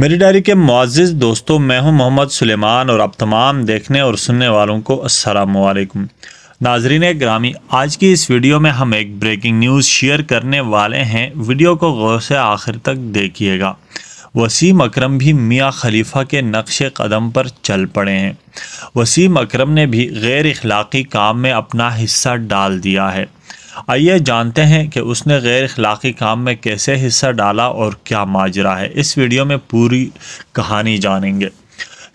मेरी डायरी के मुआज़ दोस्तों मैं हूं मोहम्मद सुलेमान और आप तमाम देखने और सुनने वालों को असलकुम नाजरीन ग्रामी आज की इस वीडियो में हम एक ब्रेकिंग न्यूज़ शेयर करने वाले हैं वीडियो को गौर से आखिर तक देखिएगा वसीम अकरम भी मियाँ खलीफा के नक्श कदम पर चल पड़े हैं वसीम अकरम ने भी गैर अखलाक काम में अपना हिस्सा डाल दिया है आइए जानते हैं कि उसने गैर अखलाक़ी काम में कैसे हिस्सा डाला और क्या माजरा है इस वीडियो में पूरी कहानी जानेंगे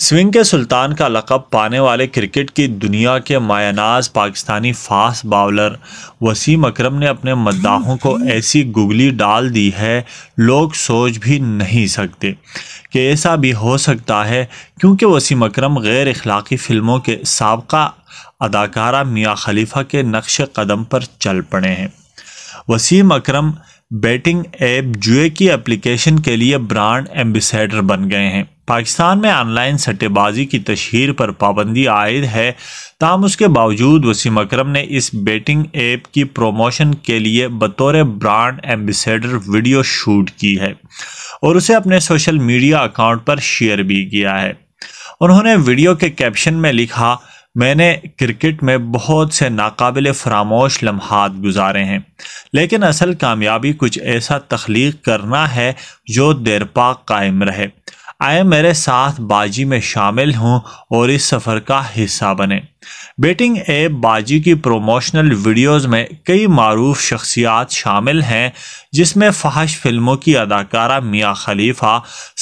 स्विंग के सुल्तान का लकब पाने वाले क्रिकेट की दुनिया के मायानाज पाकिस्तानी फास्ट बॉलर वसीम अकरम ने अपने मद्दाहों को ऐसी गुगली डाल दी है लोग सोच भी नहीं सकते कि ऐसा भी हो सकता है क्योंकि वसीम अकरम गैर अखलाक़ी फ़िल्मों के सबका अदाकारा मियाँ खलीफा के नक्श कदम पर चल पड़े हैं वसीम अकरम बेटिंग ऐप जुए की एप्लीकेशन के लिए ब्रांड एम्बेसडर बन गए हैं पाकिस्तान में ऑनलाइन सट्टेबाजी की तशहर पर पाबंदी आयद है ताम उसके बावजूद वसीम अक्रम ने इस बेटिंग ऐप की प्रोमोशन के लिए बतौर ब्रांड एम्बेसडर वीडियो शूट की है और उसे अपने सोशल मीडिया अकाउंट पर शेयर भी किया है उन्होंने वीडियो के कैप्शन में लिखा मैंने क्रिकेट में बहुत से नाकबिल फरामोश लम्हात गुजारे हैं लेकिन असल कामयाबी कुछ ऐसा तख्लीक करना है जो देरपा कायम रहे आए मेरे साथ बाजी में शामिल हों और इस सफ़र का हिस्सा बने बेटिंग ऐप बाजी की प्रोमोशनल वीडियोस में कई मरूफ शख्सियात शामिल हैं जिसमें फहश फिल्मों की अदाकारा मियाँ खलीफा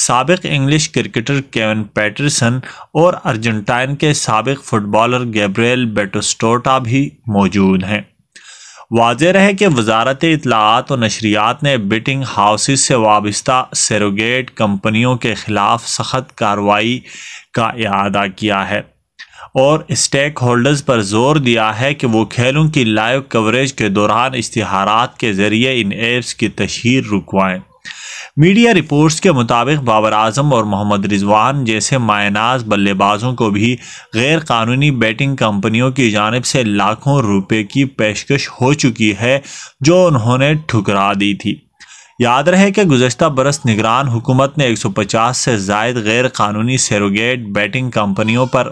सबक इंग्लिश क्रिकेटर केवन पैटरसन और अर्जेंटाइन के सबक फुटबॉलर गैब्रियल बेटोस्टोटा भी मौजूद हैं वाज रहे कि वजारत इतलात और नशरियात ने बिटिंग हाउसेस से वाबस्ता सरोगेट कंपनियों के ख़िलाफ़ सख्त कार्रवाई का अदा किया है और स्टेक होल्डर्स पर जोर दिया है कि वो खेलों की लाइव कवरेज के दौरान इश्तहारात के ज़रिए इन एप्स की तशहर रुकवाएँ मीडिया रिपोर्ट्स के मुताबिक बाबर आजम और मोहम्मद रिजवान जैसे मायनाज बल्लेबाजों को भी गैर कानूनी बैटिंग कंपनियों की जानब से लाखों रुपए की पेशकश हो चुकी है जो उन्होंने ठुकरा दी थी याद रहे कि गुजशत बरस निगरान हुकूमत ने 150 से जायद गैर कानूनी सेरोगेट बैटिंग कंपनियों पर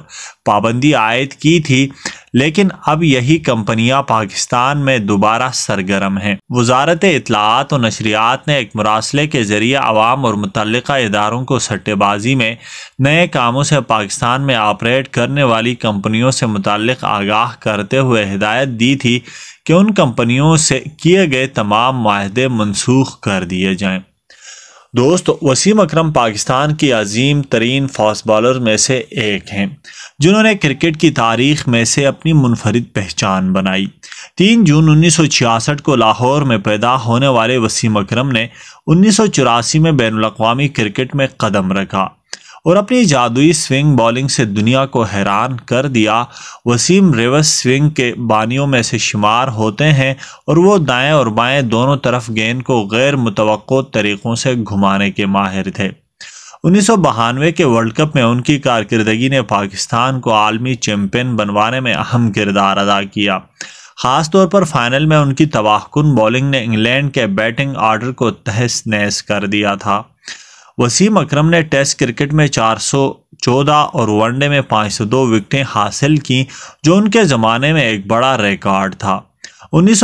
पाबंदी आयद की थी लेकिन अब यही कंपनियां पाकिस्तान में दोबारा सरगर्म हैं वजारत इतलात और नशरियात ने एक मरासले के जरिए आवाम और मुतल इदारों को सट्टेबाजी में नए कामों से पाकिस्तान में ऑपरेट करने वाली कंपनियों से मुतल आगाह करते हुए हिदायत दी थी कि उन कंपनियों से किए गए तमाम माहदे मनसूख कर दिए जाएँ दोस्त वसीम अकरम पाकिस्तान के अजीम तरीन फास्ट बॉलर में से एक हैं जिन्होंने क्रिकेट की तारीख में से अपनी मुनफरद पहचान बनाई तीन जून उन्नीस सौ छियासठ को लाहौर में पैदा होने वाले वसीम अकरम ने उन्नीस सौ चौरासी में बैन अवी क्रिकेट में कदम रखा और अपनी जादुई स्विंग बॉलिंग से दुनिया को हैरान कर दिया वसीम रिवर्स स्विंग के बानियों में से शुमार होते हैं और वो दाएं और बाएं दोनों तरफ गेंद को गैर मुतवक तरीक़ों से घुमाने के माहिर थे उन्नीस के वर्ल्ड कप में उनकी कारकर्दगी ने पाकिस्तान को आलमी चैम्पियन बनवाने में अहम किरदार अदा किया ख़ास तौर पर फाइनल में उनकी तबाहकुन बॉलिंग ने इंग्लैंड के बैटिंग आर्डर को तहस नहस कर दिया था वसीम अकरम ने टेस्ट क्रिकेट में 414 और वनडे में 502 विकटें हासिल की जो उनके ज़माने में एक बड़ा रिकॉर्ड था उन्नीस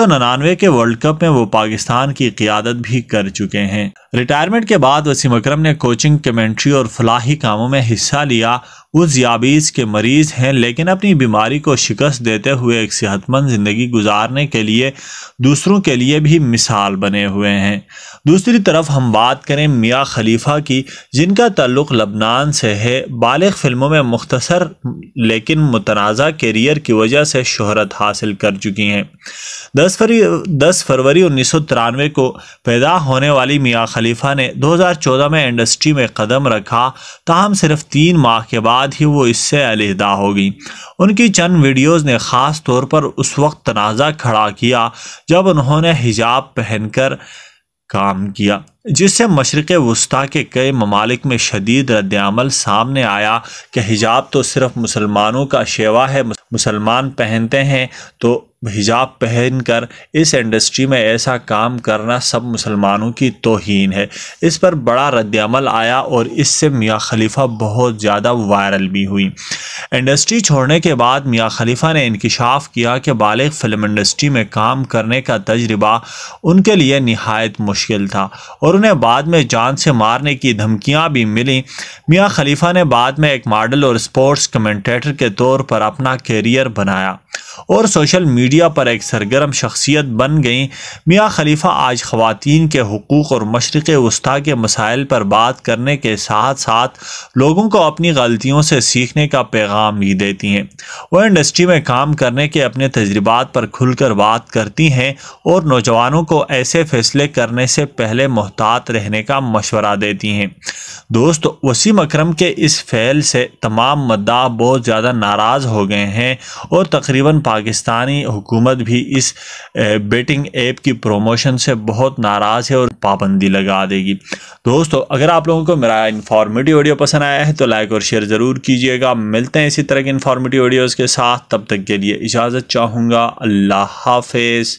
के वर्ल्ड कप में वो पाकिस्तान की क्यादत भी कर चुके हैं रिटायरमेंट के बाद वसीम अक्रम ने कोचिंग कमेंट्री और फलाही कामों में हिस्सा लिया वो जियाबीज़ के मरीज़ हैं लेकिन अपनी बीमारी को शिकस्त देते हुए एक सेहतमंद ज़िंदगी गुजारने के लिए दूसरों के लिए भी मिसाल बने हुए हैं दूसरी तरफ हम बात करें मियाँ खलीफा की जिनका ताल्लुक़ लबनान से है बालग फ़िल्मों में मुख्तसर लेकिन मुतनाज़ा करियर की वजह से शहरत हासिल कर चुकी हैं दस फरवरी दस फरवरी उन्नीस सौ तिरानवे को पैदा होने वाली मियाँ खलीफा ने 2014 में इंडस्ट्री में कदम रखा ताहम सिर्फ तीन माह के बाद ही वो इससे अलहदा हो गई उनकी चंद वीडियोज़ ने ख़ास तौर पर उस वक्त तनाज़ा खड़ा किया जब उन्होंने हिजाब पहनकर काम किया जिससे मशरक़ वस्ती के कई ममालिक में शदीद रद्दमल सामने आया कि हिजाब तो सिर्फ मुसलमानों का शेवा है मुसलमान पहनते हैं तो हिजाब पहनकर इस इंडस्ट्री में ऐसा काम करना सब मुसलमानों की तोहन है इस पर बड़ा रद्दमल आया और इससे मियाँ खलीफा बहुत ज़्यादा वायरल भी हुई इंडस्ट्री छोड़ने के बाद मियाँ खलीफा ने इंकशाफ किया कि बालग फ़िल्म इंडस्ट्री में काम करने का तजर्बा उनके लिए नहायत मुश्किल था और उन्हें बाद में जान से मारने की धमकियाँ भी मिली मियाँ खलीफा ने बाद में एक मॉडल और स्पोर्ट्स कमेंटेटर के तौर पर अपना करियर बनाया और सोशल मीडिया मीडिया पर एक सरगर्म शख्सियत बन गईं मियाँ खलीफा आज ख़वान के हकूक़ और मशरक़ वस्ती के मसाइल पर बात करने के साथ साथ लोगों को अपनी गलतियों से सीखने का पैगाम भी देती हैं वह इंडस्ट्री में काम करने के अपने तजर्बात पर खुल कर बात करती हैं और नौजवानों को ऐसे फ़ैसले करने से पहले मोहतात रहने का मशवरा देती हैं दोस्त वसीम अक्रम के इस फैल से तमाम मद्दा बहुत ज़्यादा नाराज़ हो गए हैं और तकरीबन पाकिस्तानी हुकूमत भी इस बेटिंग ऐप की प्रोमोशन से बहुत नाराज़ है और पाबंदी लगा देगी दोस्तों अगर आप लोगों को मेरा इन्फॉर्मेटिव ऑडियो पसंद आया है तो लाइक और शेयर ज़रूर कीजिएगा मिलते हैं इसी तरह के इन्फॉर्मेटिव ऑडियोज़ के साथ तब तक के लिए इजाज़त चाहूँगा अल्लाह हाफिज़